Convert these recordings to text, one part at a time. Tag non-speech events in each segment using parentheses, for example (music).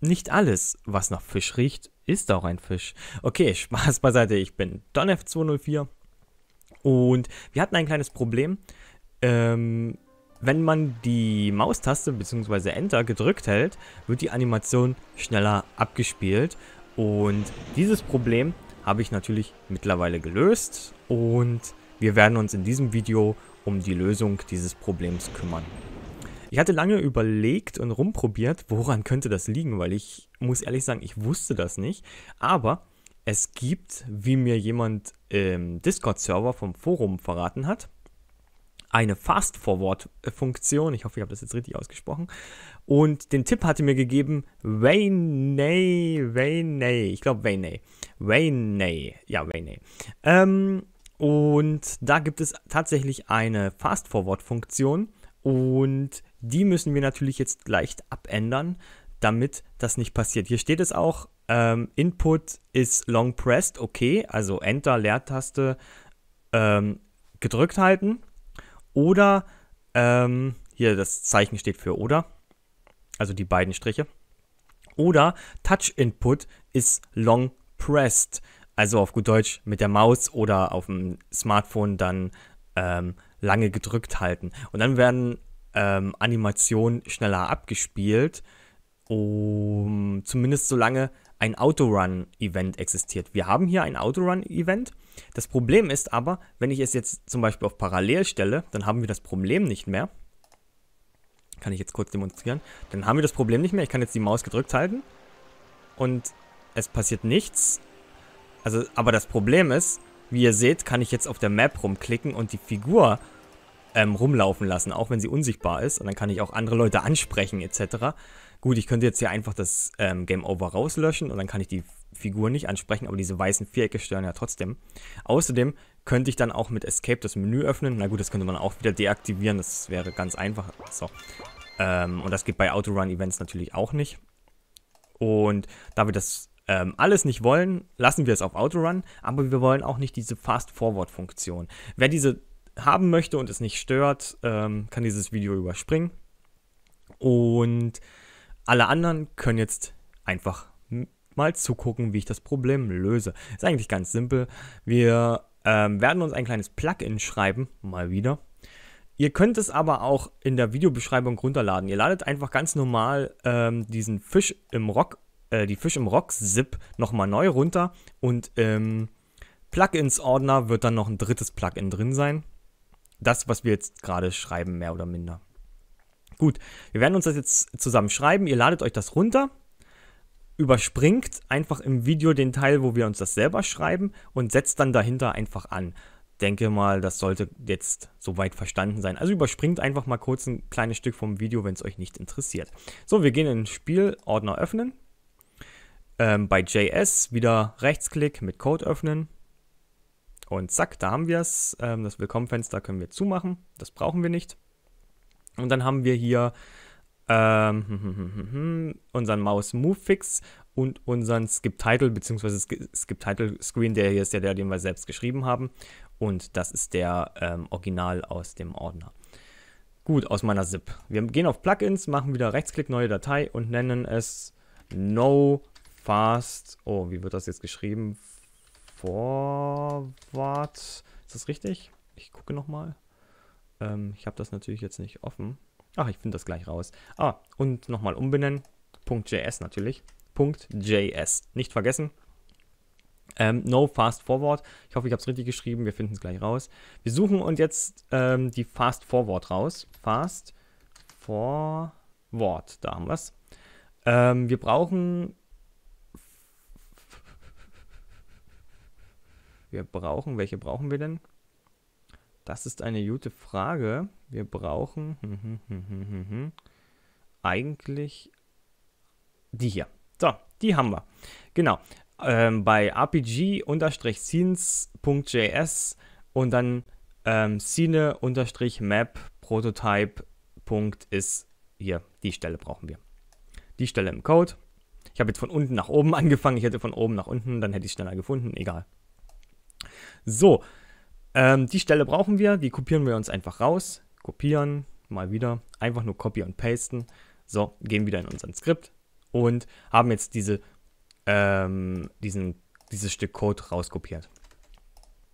Nicht alles, was nach Fisch riecht, ist auch ein Fisch. Okay, Spaß beiseite, ich bin DonF204 und wir hatten ein kleines Problem. Ähm, wenn man die Maustaste bzw. Enter gedrückt hält, wird die Animation schneller abgespielt und dieses Problem habe ich natürlich mittlerweile gelöst und wir werden uns in diesem Video um die Lösung dieses Problems kümmern. Ich hatte lange überlegt und rumprobiert, woran könnte das liegen, weil ich muss ehrlich sagen, ich wusste das nicht. Aber es gibt, wie mir jemand im Discord-Server vom Forum verraten hat, eine Fast-Forward-Funktion. Ich hoffe, ich habe das jetzt richtig ausgesprochen. Und den Tipp hatte mir gegeben Waynay, Waynay. Ich glaube Waynay. Waynay. Ja, Waynay. Ähm, und da gibt es tatsächlich eine Fast-Forward-Funktion. Und die müssen wir natürlich jetzt leicht abändern, damit das nicht passiert. Hier steht es auch, ähm, Input ist long pressed, okay, also Enter, Leertaste ähm, gedrückt halten. Oder, ähm, hier das Zeichen steht für oder, also die beiden Striche. Oder Touch Input ist long pressed, also auf gut Deutsch mit der Maus oder auf dem Smartphone dann ähm, lange gedrückt halten. Und dann werden ähm, Animation schneller abgespielt, um, zumindest solange ein Autorun-Event existiert. Wir haben hier ein Autorun-Event. Das Problem ist aber, wenn ich es jetzt zum Beispiel auf Parallel stelle, dann haben wir das Problem nicht mehr. Kann ich jetzt kurz demonstrieren. Dann haben wir das Problem nicht mehr. Ich kann jetzt die Maus gedrückt halten und es passiert nichts. Also, aber das Problem ist, wie ihr seht, kann ich jetzt auf der Map rumklicken und die Figur ähm, rumlaufen lassen, auch wenn sie unsichtbar ist. Und dann kann ich auch andere Leute ansprechen etc. Gut, ich könnte jetzt hier einfach das ähm, Game Over rauslöschen und dann kann ich die Figur nicht ansprechen, aber diese weißen Vierecke stören ja trotzdem. Außerdem könnte ich dann auch mit Escape das Menü öffnen. Na gut, das könnte man auch wieder deaktivieren, das wäre ganz einfach. So. Ähm, und das geht bei Autorun-Events natürlich auch nicht. Und da wir das ähm, alles nicht wollen, lassen wir es auf Autorun, aber wir wollen auch nicht diese Fast-Forward-Funktion. Wer diese haben möchte und es nicht stört, ähm, kann dieses Video überspringen. Und alle anderen können jetzt einfach mal zugucken, wie ich das Problem löse. Ist eigentlich ganz simpel. Wir ähm, werden uns ein kleines Plugin schreiben, mal wieder. Ihr könnt es aber auch in der Videobeschreibung runterladen. Ihr ladet einfach ganz normal ähm, diesen Fisch im Rock, äh, die Fisch im Rock Zip nochmal neu runter und im Plugins Ordner wird dann noch ein drittes Plugin drin sein das, was wir jetzt gerade schreiben, mehr oder minder. Gut, wir werden uns das jetzt zusammen schreiben. Ihr ladet euch das runter, überspringt einfach im Video den Teil, wo wir uns das selber schreiben und setzt dann dahinter einfach an. Denke mal, das sollte jetzt soweit verstanden sein. Also überspringt einfach mal kurz ein kleines Stück vom Video, wenn es euch nicht interessiert. So, wir gehen in den Spielordner öffnen. Ähm, bei JS wieder Rechtsklick mit Code öffnen. Und zack, da haben wir es. Ähm, das Willkommenfenster können wir zumachen. Das brauchen wir nicht. Und dann haben wir hier ähm, hm, hm, hm, unseren Maus Move Fix und unseren Skip Title bzw. Skip Title Screen, der hier ist ja der, den wir selbst geschrieben haben. Und das ist der ähm, Original aus dem Ordner. Gut, aus meiner ZIP. Wir gehen auf Plugins, machen wieder Rechtsklick, neue Datei und nennen es No Fast. Oh, wie wird das jetzt geschrieben? Forward. Ist das richtig? Ich gucke nochmal. Ähm, ich habe das natürlich jetzt nicht offen. Ach, ich finde das gleich raus. Ah, und nochmal umbenennen. .js natürlich. .js. Nicht vergessen. Ähm, no Fast Forward. Ich hoffe, ich habe es richtig geschrieben. Wir finden es gleich raus. Wir suchen uns jetzt ähm, die Fast Forward raus. Fast Forward. Da haben wir es. Ähm, wir brauchen wir brauchen, welche brauchen wir denn? Das ist eine gute Frage. Wir brauchen hm, hm, hm, eigentlich die hier. So, die haben wir. Genau. Ähm, bei rpg-scenes.js und dann ähm, scene-map-prototype.is hier. Die Stelle brauchen wir. Die Stelle im Code. Ich habe jetzt von unten nach oben (laughs) angefangen. Ich hätte von oben nach unten, dann hätte ich es schneller gefunden. Egal. So, ähm, die Stelle brauchen wir, die kopieren wir uns einfach raus. Kopieren, mal wieder, einfach nur copy und pasten. So, gehen wieder in unseren Skript und haben jetzt diese, ähm, diesen, dieses Stück Code rauskopiert.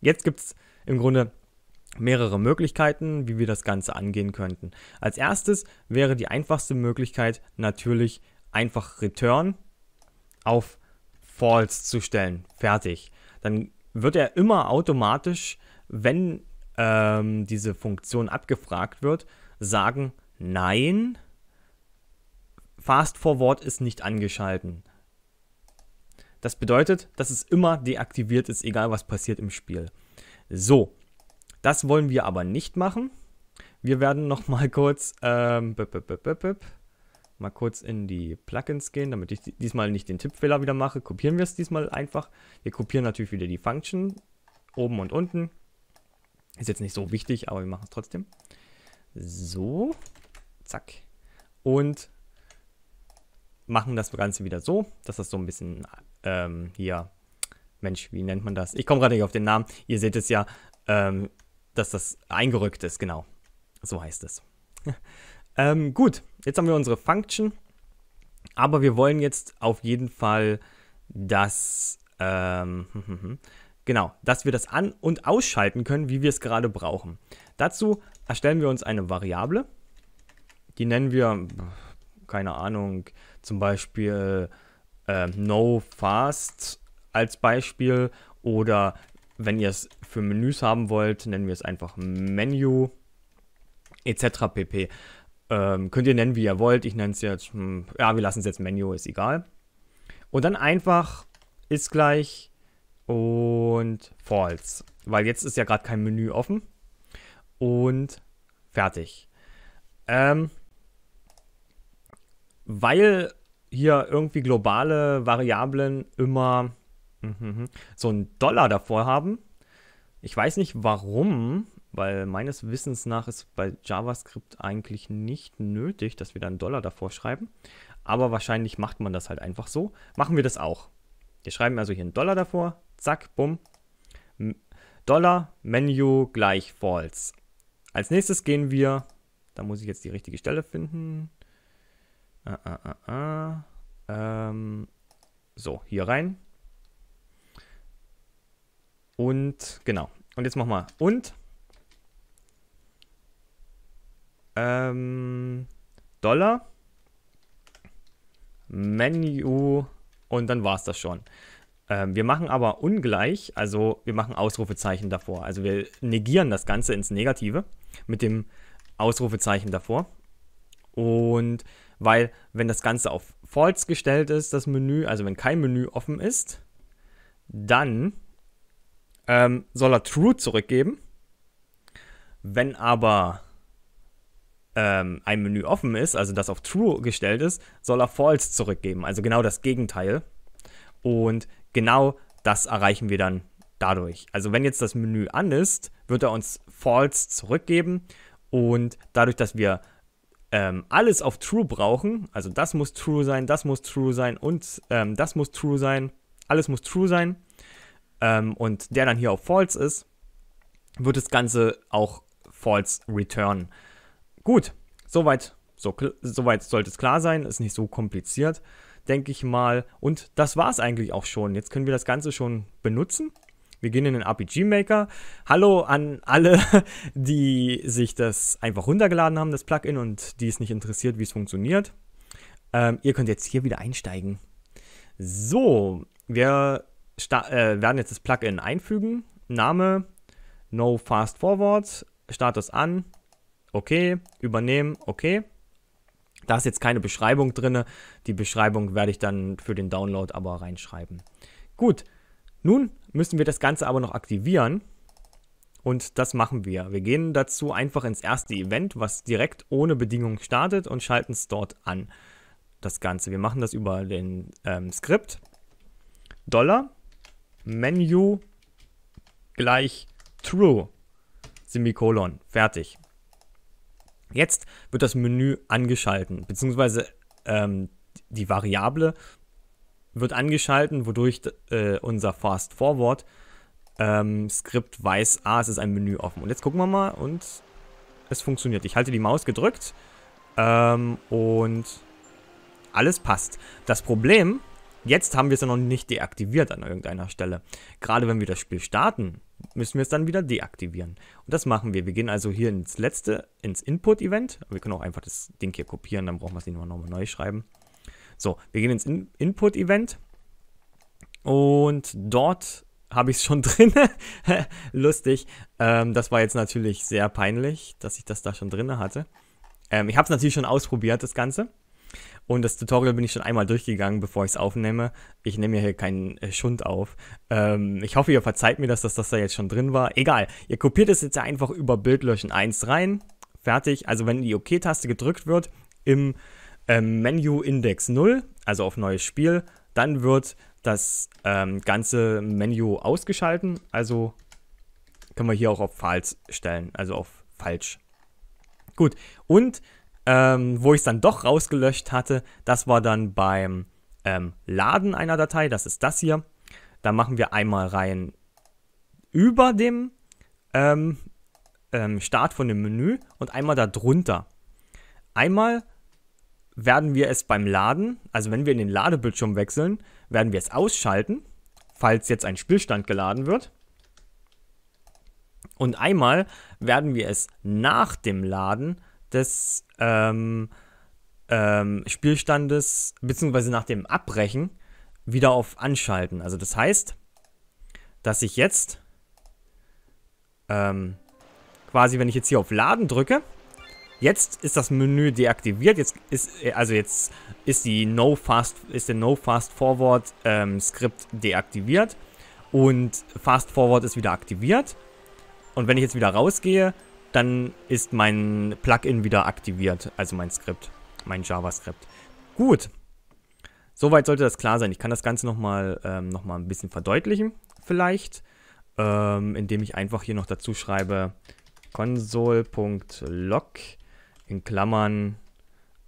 Jetzt gibt es im Grunde mehrere Möglichkeiten, wie wir das Ganze angehen könnten. Als erstes wäre die einfachste Möglichkeit natürlich einfach Return auf False zu stellen. Fertig. Dann wird er immer automatisch, wenn ähm, diese Funktion abgefragt wird, sagen, nein, Fast Forward ist nicht angeschalten. Das bedeutet, dass es immer deaktiviert ist, egal was passiert im Spiel. So, das wollen wir aber nicht machen. Wir werden nochmal kurz ähm, bip, bip, bip, mal kurz in die Plugins gehen, damit ich diesmal nicht den Tippfehler wieder mache. Kopieren wir es diesmal einfach. Wir kopieren natürlich wieder die Function oben und unten. Ist jetzt nicht so wichtig, aber wir machen es trotzdem. So, zack. Und machen das Ganze wieder so, dass das so ein bisschen ähm, hier, Mensch, wie nennt man das? Ich komme gerade nicht auf den Namen. Ihr seht es ja, ähm, dass das eingerückt ist, genau. So heißt es. (laughs) Ähm, gut, jetzt haben wir unsere Function, aber wir wollen jetzt auf jeden Fall, dass, ähm, (laughs) genau, dass wir das an- und ausschalten können, wie wir es gerade brauchen. Dazu erstellen wir uns eine Variable, die nennen wir, keine Ahnung, zum Beispiel äh, no als Beispiel oder wenn ihr es für Menüs haben wollt, nennen wir es einfach Menu etc. pp. Ähm, könnt ihr nennen, wie ihr wollt. Ich nenne es jetzt, hm, ja, wir lassen es jetzt Menu, ist egal. Und dann einfach ist gleich und false, weil jetzt ist ja gerade kein Menü offen. Und fertig. Ähm, weil hier irgendwie globale Variablen immer mh, mh, mhm, so einen Dollar davor haben. Ich weiß nicht warum, weil meines Wissens nach ist bei JavaScript eigentlich nicht nötig, dass wir da einen Dollar davor schreiben. Aber wahrscheinlich macht man das halt einfach so. Machen wir das auch. Wir schreiben also hier einen Dollar davor. Zack, bumm. Dollar, Menu gleich false. Als nächstes gehen wir, da muss ich jetzt die richtige Stelle finden. Ah, ah, ah, ah. Ähm, so, hier rein. Und genau. Und jetzt machen wir und ähm, Dollar, Menu und dann war es das schon. Ähm, wir machen aber ungleich, also wir machen Ausrufezeichen davor. Also wir negieren das Ganze ins Negative mit dem Ausrufezeichen davor. Und weil, wenn das Ganze auf False gestellt ist, das Menü, also wenn kein Menü offen ist, dann ähm, soll er True zurückgeben. Wenn aber ähm, ein Menü offen ist, also das auf True gestellt ist, soll er False zurückgeben. Also genau das Gegenteil. Und genau das erreichen wir dann dadurch. Also wenn jetzt das Menü an ist, wird er uns False zurückgeben. Und dadurch, dass wir ähm, alles auf True brauchen, also das muss True sein, das muss True sein und ähm, das muss True sein, alles muss True sein, ähm, und der dann hier auf False ist, wird das Ganze auch False return. Gut, soweit. So, soweit sollte es klar sein, ist nicht so kompliziert, denke ich mal. Und das war es eigentlich auch schon. Jetzt können wir das Ganze schon benutzen. Wir gehen in den RPG Maker. Hallo an alle, (laughs) die sich das einfach runtergeladen haben, das Plugin, und die es nicht interessiert, wie es funktioniert. Ähm, ihr könnt jetzt hier wieder einsteigen. So, wir äh, werden jetzt das Plugin einfügen. Name, No Fast Forward, Status an, okay, übernehmen, okay. Da ist jetzt keine Beschreibung drin. Die Beschreibung werde ich dann für den Download aber reinschreiben. Gut, nun müssen wir das Ganze aber noch aktivieren. Und das machen wir. Wir gehen dazu einfach ins erste Event, was direkt ohne Bedingung startet und schalten es dort an. Das Ganze. Wir machen das über den ähm, Skript. Dollar, Menu gleich True, Semikolon, fertig. Jetzt wird das Menü angeschalten, beziehungsweise ähm, die Variable wird angeschalten, wodurch äh, unser Fast Forward ähm, Skript weiß, ah, es ist ein Menü offen. Und jetzt gucken wir mal und es funktioniert. Ich halte die Maus gedrückt ähm, und alles passt. Das Problem, jetzt haben wir es ja noch nicht deaktiviert an irgendeiner Stelle. Gerade wenn wir das Spiel starten, müssen wir es dann wieder deaktivieren. Und das machen wir. Wir gehen also hier ins letzte, ins Input-Event. Wir können auch einfach das Ding hier kopieren, dann brauchen wir es nicht nochmal neu schreiben. So, wir gehen ins In Input-Event und dort habe ich es schon (laughs) drin. Lustig. Ähm, das war jetzt natürlich sehr peinlich, dass ich das da schon drin hatte. Ähm, ich habe es natürlich schon ausprobiert, das Ganze. Und das Tutorial bin ich schon einmal durchgegangen, bevor ich es aufnehme. Ich nehme ja hier keinen äh, Schund auf. Ähm, ich hoffe, ihr verzeiht mir, dass das, dass das da jetzt schon drin war. Egal, ihr kopiert es jetzt einfach über Bildlöschen 1 rein. Fertig. Also wenn die OK-Taste gedrückt wird im ähm, Menu Index 0, also auf neues Spiel, dann wird das ähm, ganze Menü ausgeschalten. Also können wir hier auch auf falsch stellen, also auf falsch. Gut, und ähm, wo ich es dann doch rausgelöscht hatte, das war dann beim ähm, Laden einer Datei, das ist das hier. Da machen wir einmal rein über dem ähm, ähm Start von dem Menü und einmal darunter. Einmal werden wir es beim Laden, also wenn wir in den Ladebildschirm wechseln, werden wir es ausschalten, falls jetzt ein Spielstand geladen wird. Und einmal werden wir es nach dem Laden des ähm, ähm, Spielstandes beziehungsweise nach dem Abbrechen wieder auf Anschalten. Also das heißt, dass ich jetzt ähm, quasi, wenn ich jetzt hier auf Laden drücke, jetzt ist das Menü deaktiviert. Jetzt ist also jetzt ist die No Fast ist der No Fast Forward ähm, Skript deaktiviert und Fast Forward ist wieder aktiviert. Und wenn ich jetzt wieder rausgehe, dann ist mein Plugin wieder aktiviert, also mein Skript, mein JavaScript. Gut, soweit sollte das klar sein. Ich kann das Ganze nochmal ähm, noch ein bisschen verdeutlichen, vielleicht, ähm, indem ich einfach hier noch dazu schreibe, console.log in Klammern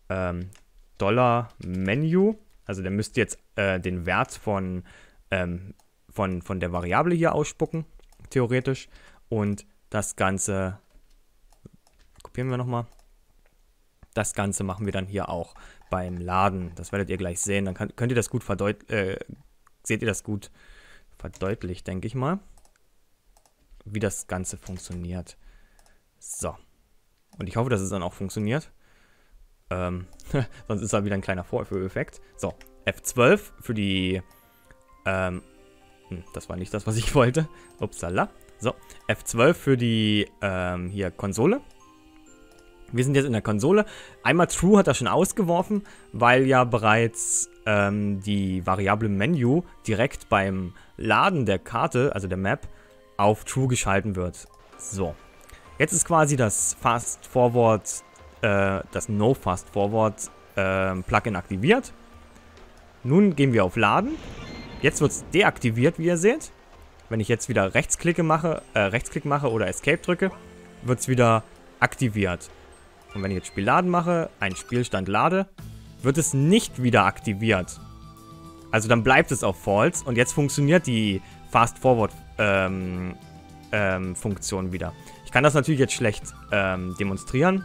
ähm, Dollar Menu. Also der müsste jetzt äh, den Wert von, ähm, von, von der Variable hier ausspucken, theoretisch. Und das Ganze kopieren wir nochmal. Das Ganze machen wir dann hier auch beim Laden. Das werdet ihr gleich sehen. Dann kann, könnt ihr das gut verdeut... Äh, seht ihr das gut verdeutlicht, denke ich mal. Wie das Ganze funktioniert. So. Und ich hoffe, dass es dann auch funktioniert. Ähm, (laughs) sonst ist da wieder ein kleiner Vorführeffekt. So, F12 für die... Ähm, hm, das war nicht das, was ich (laughs) wollte. Upsala. So, F12 für die ähm, hier Konsole. Wir sind jetzt in der Konsole. Einmal True hat er schon ausgeworfen, weil ja bereits ähm, die Variable Menu direkt beim Laden der Karte, also der Map, auf True geschalten wird. So. Jetzt ist quasi das Fast Forward, äh, das No Fast Forward äh, Plugin aktiviert. Nun gehen wir auf Laden. Jetzt wird es deaktiviert, wie ihr seht. Wenn ich jetzt wieder Rechtsklicke mache, äh, Rechtsklick mache oder Escape drücke, wird es wieder aktiviert. Und wenn ich jetzt Spiel laden mache, einen Spielstand lade, wird es nicht wieder aktiviert. Also dann bleibt es auf False und jetzt funktioniert die Fast-Forward-Funktion ähm, ähm, wieder. Ich kann das natürlich jetzt schlecht ähm, demonstrieren,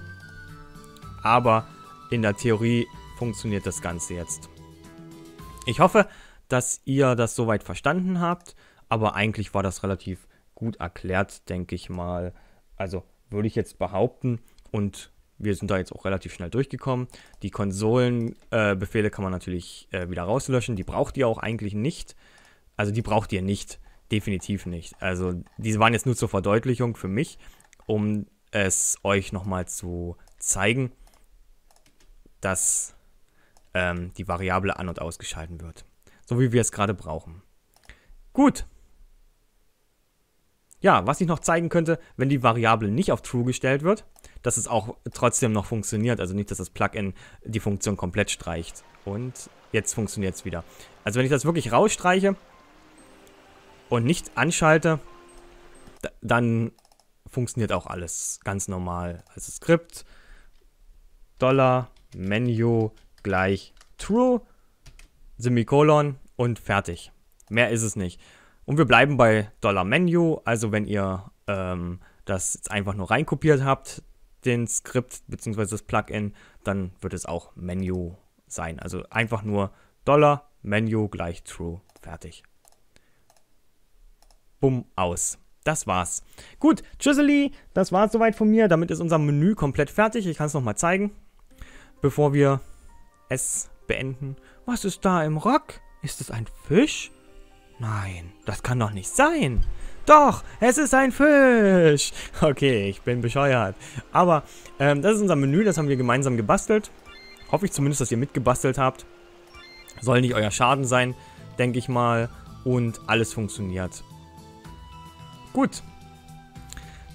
aber in der Theorie funktioniert das Ganze jetzt. Ich hoffe, dass ihr das soweit verstanden habt, aber eigentlich war das relativ gut erklärt, denke ich mal. Also würde ich jetzt behaupten und wir sind da jetzt auch relativ schnell durchgekommen. Die Konsolenbefehle äh, kann man natürlich äh, wieder rauslöschen. Die braucht ihr auch eigentlich nicht. Also die braucht ihr nicht. Definitiv nicht. Also diese waren jetzt nur zur Verdeutlichung für mich, um es euch nochmal zu zeigen, dass ähm, die Variable an- und ausgeschalten wird. So wie wir es gerade brauchen. Gut. Ja, was ich noch zeigen könnte, wenn die Variable nicht auf True gestellt wird, dass es auch trotzdem noch funktioniert. Also nicht, dass das Plugin die Funktion komplett streicht. Und jetzt funktioniert es wieder. Also wenn ich das wirklich rausstreiche und nicht anschalte, dann funktioniert auch alles ganz normal. Also Skript, Dollar, Menu gleich True, Semikolon und fertig. Mehr ist es nicht. Und wir bleiben bei Dollar Menu. Also wenn ihr ähm, das jetzt einfach nur reinkopiert habt, den Skript bzw. das Plugin, dann wird es auch Menu sein. Also einfach nur Dollar Menu gleich True. Fertig. Bumm, aus. Das war's. Gut, Chisely, das war's soweit von mir. Damit ist unser Menü komplett fertig. Ich kann es nochmal zeigen, bevor wir es beenden. Was ist da im Rock? Ist es ein Fisch? Nein, das kann doch nicht sein. Doch, es ist ein Fisch. Okay, ich bin bescheuert. Aber ähm, das ist unser Menü, das haben wir gemeinsam gebastelt. Hoffe ich zumindest, dass ihr mitgebastelt habt. Soll nicht euer Schaden sein, denke ich mal. Und alles funktioniert. Gut.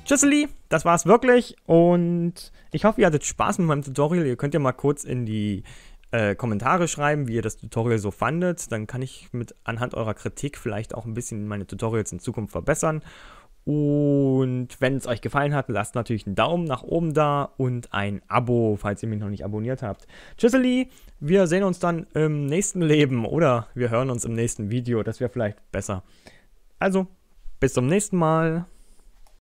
Tschüsseli, das war's wirklich. Und ich hoffe, ihr hattet Spaß mit meinem Tutorial. Ihr könnt ja mal kurz in die äh, Kommentare schreiben, wie ihr das Tutorial so fandet. Dann kann ich mit anhand eurer Kritik vielleicht auch ein bisschen meine Tutorials in Zukunft verbessern. Und wenn es euch gefallen hat, lasst natürlich einen Daumen nach oben da und ein Abo, falls ihr mich noch nicht abonniert habt. Tschüsseli, wir sehen uns dann im nächsten Leben oder wir hören uns im nächsten Video, das wäre vielleicht besser. Also, bis zum nächsten Mal.